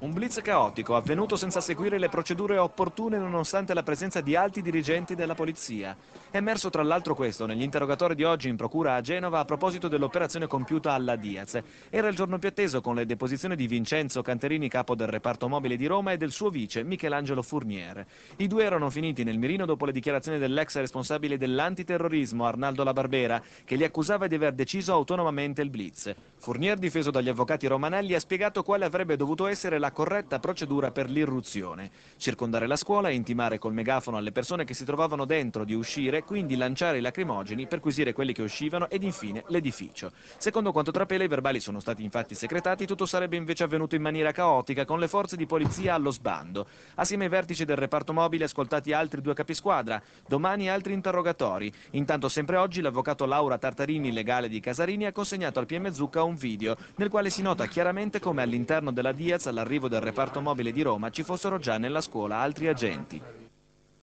Un blitz caotico, avvenuto senza seguire le procedure opportune nonostante la presenza di alti dirigenti della polizia. È emerso tra l'altro questo negli interrogatori di oggi in procura a Genova a proposito dell'operazione compiuta alla Diaz. Era il giorno più atteso con le deposizioni di Vincenzo Canterini, capo del reparto mobile di Roma, e del suo vice, Michelangelo Fournier. I due erano finiti nel mirino dopo le dichiarazioni dell'ex responsabile dell'antiterrorismo, Arnaldo La Barbera, che li accusava di aver deciso autonomamente il blitz. Fournier, difeso dagli avvocati romanelli, ha spiegato quale avrebbe dovuto essere la corretta procedura per l'irruzione. Circondare la scuola e intimare col megafono alle persone che si trovavano dentro di uscire, quindi lanciare i lacrimogeni, perquisire quelli che uscivano ed infine l'edificio. Secondo quanto trapela i verbali sono stati infatti secretati, tutto sarebbe invece avvenuto in maniera caotica con le forze di polizia allo sbando. Assieme ai vertici del reparto mobile ascoltati altri due capisquadra, domani altri interrogatori. Intanto sempre oggi l'avvocato Laura Tartarini, legale di Casarini, ha consegnato al PM Zucca un video nel quale si nota chiaramente come all'interno della Diaz all'arrivo arrivo del reparto mobile di Roma ci fossero già nella scuola altri agenti.